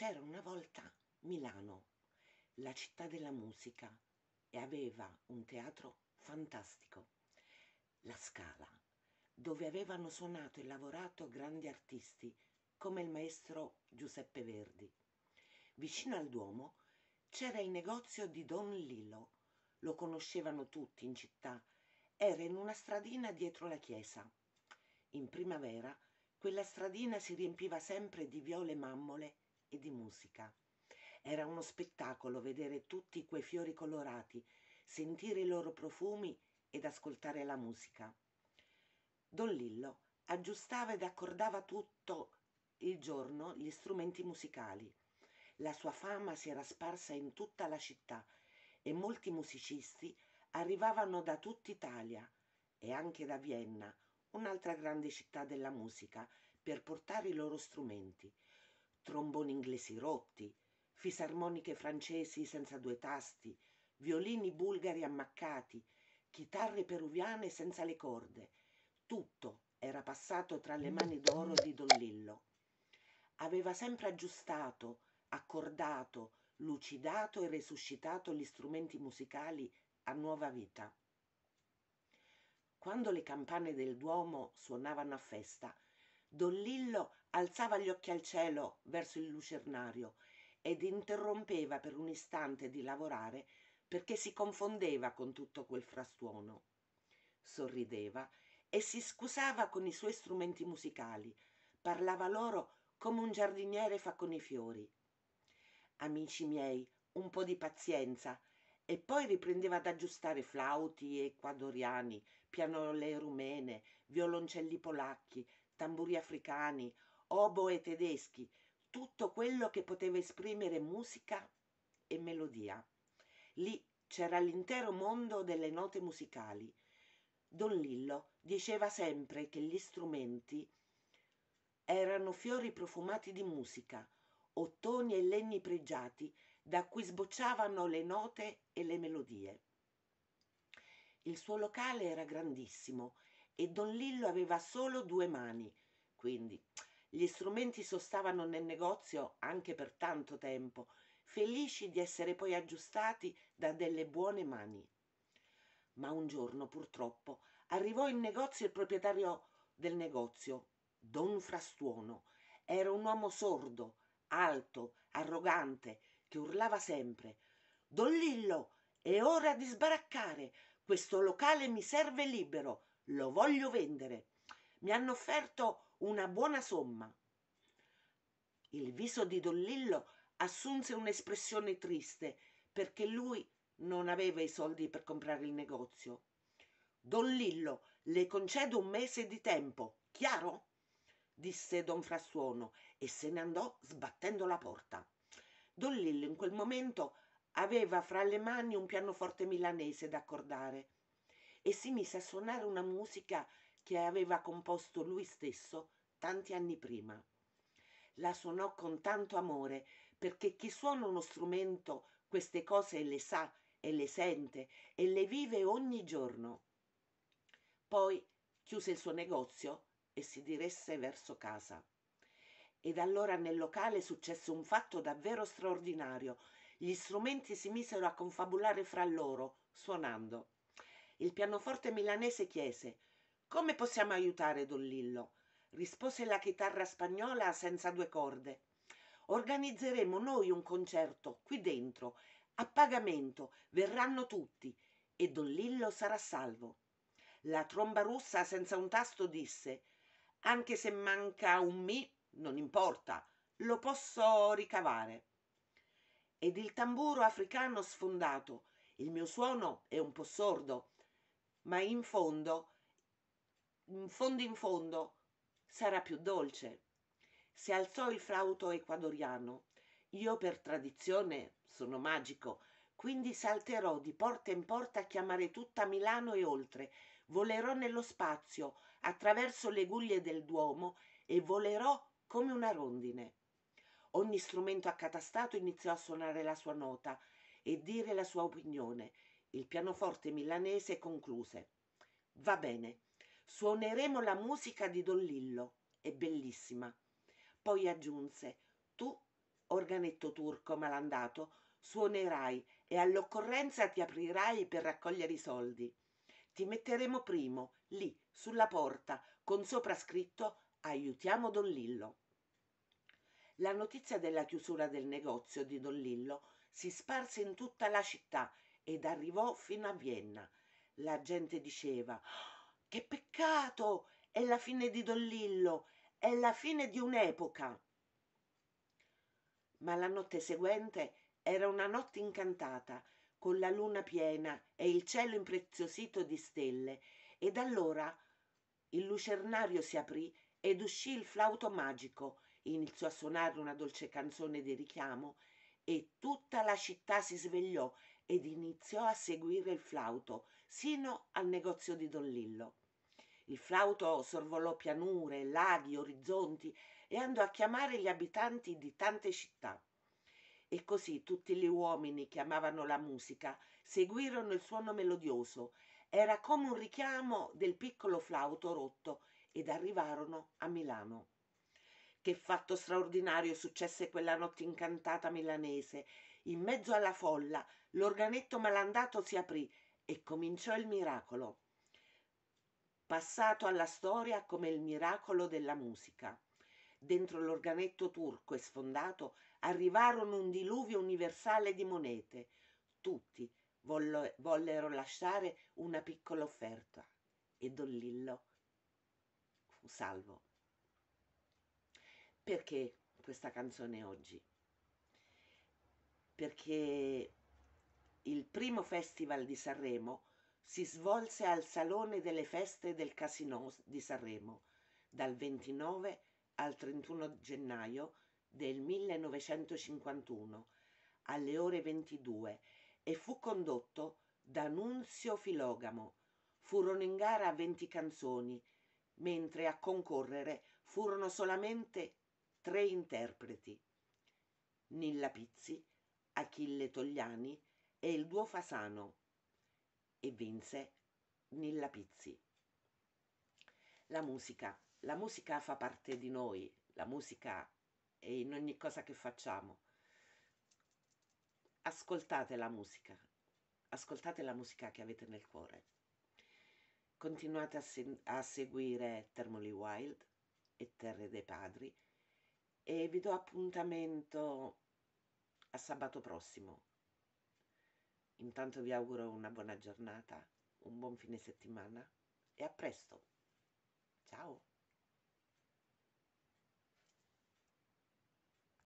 C'era una volta Milano, la città della musica, e aveva un teatro fantastico, la Scala, dove avevano suonato e lavorato grandi artisti come il maestro Giuseppe Verdi. Vicino al Duomo c'era il negozio di Don Lillo, lo conoscevano tutti in città, era in una stradina dietro la chiesa. In primavera quella stradina si riempiva sempre di viole mammole e di musica. Era uno spettacolo vedere tutti quei fiori colorati, sentire i loro profumi ed ascoltare la musica. Don Lillo aggiustava ed accordava tutto il giorno gli strumenti musicali. La sua fama si era sparsa in tutta la città e molti musicisti arrivavano da tutta Italia e anche da Vienna, un'altra grande città della musica, per portare i loro strumenti tromboni inglesi rotti, fisarmoniche francesi senza due tasti, violini bulgari ammaccati, chitarre peruviane senza le corde. Tutto era passato tra le mani d'oro di Don Lillo. Aveva sempre aggiustato, accordato, lucidato e resuscitato gli strumenti musicali a nuova vita. Quando le campane del Duomo suonavano a festa, don lillo alzava gli occhi al cielo verso il lucernario ed interrompeva per un istante di lavorare perché si confondeva con tutto quel frastuono sorrideva e si scusava con i suoi strumenti musicali parlava loro come un giardiniere fa con i fiori amici miei un po di pazienza e poi riprendeva ad aggiustare flauti e pianole rumene, violoncelli polacchi, tamburi africani, oboe tedeschi, tutto quello che poteva esprimere musica e melodia. Lì c'era l'intero mondo delle note musicali. Don Lillo diceva sempre che gli strumenti erano fiori profumati di musica, ottoni e legni pregiati da cui sbocciavano le note e le melodie. Il suo locale era grandissimo e Don Lillo aveva solo due mani, quindi gli strumenti sostavano nel negozio anche per tanto tempo, felici di essere poi aggiustati da delle buone mani. Ma un giorno, purtroppo, arrivò in negozio il proprietario del negozio, Don Frastuono. Era un uomo sordo, alto, arrogante, che urlava sempre Don Lillo, è ora di sbaraccare, questo locale mi serve libero, lo voglio vendere. Mi hanno offerto una buona somma. Il viso di Don Lillo assunse un'espressione triste perché lui non aveva i soldi per comprare il negozio. Don Lillo, le concedo un mese di tempo, chiaro? disse Don Frastuono e se ne andò sbattendo la porta. Don Lillo in quel momento Aveva fra le mani un pianoforte milanese da accordare e si mise a suonare una musica che aveva composto lui stesso tanti anni prima. La suonò con tanto amore perché chi suona uno strumento queste cose le sa e le sente e le vive ogni giorno. Poi chiuse il suo negozio e si diresse verso casa. Ed allora nel locale successe un fatto davvero straordinario gli strumenti si misero a confabulare fra loro, suonando. Il pianoforte milanese chiese: Come possiamo aiutare Don Lillo? Rispose la chitarra spagnola senza due corde. Organizzeremo noi un concerto qui dentro. A pagamento verranno tutti e Don Lillo sarà salvo. La tromba russa senza un tasto disse: Anche se manca un mi, non importa, lo posso ricavare ed il tamburo africano sfondato. Il mio suono è un po' sordo, ma in fondo, in fondo in fondo, sarà più dolce. Si alzò il flauto ecuadoriano. Io per tradizione sono magico, quindi salterò di porta in porta a chiamare tutta Milano e oltre. Volerò nello spazio, attraverso le guglie del Duomo e volerò come una rondine. Ogni strumento accatastato iniziò a suonare la sua nota e dire la sua opinione. Il pianoforte milanese concluse. Va bene, suoneremo la musica di Don Lillo, è bellissima. Poi aggiunse, tu, organetto turco malandato, suonerai e all'occorrenza ti aprirai per raccogliere i soldi. Ti metteremo primo, lì, sulla porta, con sopra scritto Aiutiamo Don Lillo. La notizia della chiusura del negozio di Don Lillo si sparse in tutta la città ed arrivò fino a Vienna. La gente diceva: ah, Che peccato! È la fine di Don Lillo! È la fine di un'epoca! Ma la notte seguente era una notte incantata, con la luna piena e il cielo impreziosito di stelle, ed allora il lucernario si aprì ed uscì il flauto magico iniziò a suonare una dolce canzone di richiamo e tutta la città si svegliò ed iniziò a seguire il flauto sino al negozio di don lillo il flauto sorvolò pianure laghi orizzonti e andò a chiamare gli abitanti di tante città e così tutti gli uomini che amavano la musica seguirono il suono melodioso era come un richiamo del piccolo flauto rotto ed arrivarono a Milano che fatto straordinario successe quella notte incantata milanese in mezzo alla folla l'organetto malandato si aprì e cominciò il miracolo passato alla storia come il miracolo della musica dentro l'organetto turco e sfondato arrivarono un diluvio universale di monete tutti vollo- vollero lasciare una piccola offerta e don lillo fu salvo perché questa canzone oggi? Perché il primo festival di Sanremo si svolse al Salone delle Feste del Casino di Sanremo dal 29 al 31 gennaio del 1951 alle ore 22 e fu condotto da Nunzio Filogamo. Furono in gara 20 canzoni, mentre a concorrere furono solamente tre interpreti, Nilla Pizzi, Achille Togliani e il duo Fasano, e vinse Nilla Pizzi. La musica. La musica fa parte di noi, la musica è in ogni cosa che facciamo. Ascoltate la musica, ascoltate la musica che avete nel cuore. Continuate a, se- a seguire Termoli Wild e Terre dei Padri e vi do appuntamento a sabato prossimo. Intanto vi auguro una buona giornata, un buon fine settimana e a presto. Ciao!